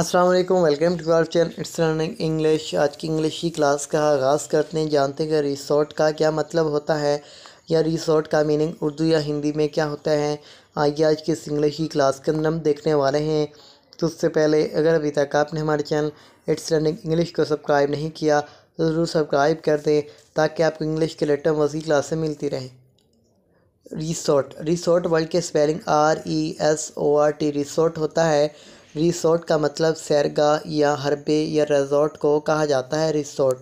अस्सलाम वालेकुम welcome to our channel it's learning English आज की इंग्लिश की क्लास का आगाज़ करते हैं जानते हैं कि रिसोर्ट का क्या मतलब होता है या रिसोर्ट का मीनिंग उर्दू या हिंदी में क्या होता है आइए आज की इस इंग्लिश की क्लास के अंदर हम देखने वाले हैं तो उससे पहले अगर अभी तक आपने हमारे चैनल इट्स लर्निंग इंग्लिश को सब्सक्राइब नहीं किया तो ज़रूर सब्सक्राइब कर दें ताकि आपको इंग्लिश के लेटर मजीद क्लासें मिलती रहें रिसोर्ट रिसोर्ट वर्ल्ड के spelling R E S O R T resort होता है रिसोर्ट का मतलब सैरगाह या हरबे या रिज़ॉर्ट को कहा जाता है रिसोर्ट